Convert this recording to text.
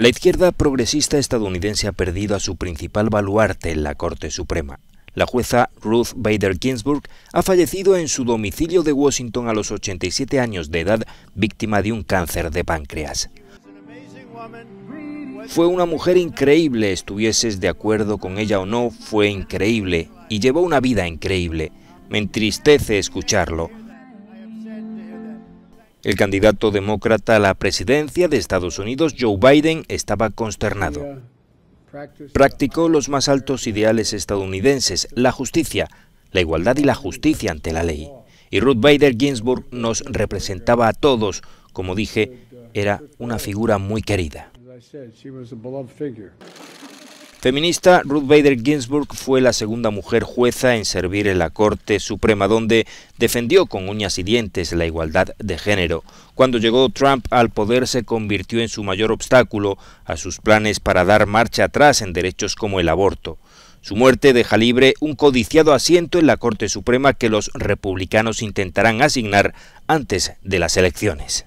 La izquierda progresista estadounidense ha perdido a su principal baluarte en la Corte Suprema. La jueza Ruth Bader Ginsburg ha fallecido en su domicilio de Washington a los 87 años de edad, víctima de un cáncer de páncreas. Fue una mujer increíble, estuvieses de acuerdo con ella o no, fue increíble y llevó una vida increíble. Me entristece escucharlo. El candidato demócrata a la presidencia de Estados Unidos, Joe Biden, estaba consternado. Practicó los más altos ideales estadounidenses, la justicia, la igualdad y la justicia ante la ley. Y Ruth Bader Ginsburg nos representaba a todos, como dije, era una figura muy querida. Feminista, Ruth Bader Ginsburg fue la segunda mujer jueza en servir en la Corte Suprema, donde defendió con uñas y dientes la igualdad de género. Cuando llegó Trump al poder se convirtió en su mayor obstáculo a sus planes para dar marcha atrás en derechos como el aborto. Su muerte deja libre un codiciado asiento en la Corte Suprema que los republicanos intentarán asignar antes de las elecciones.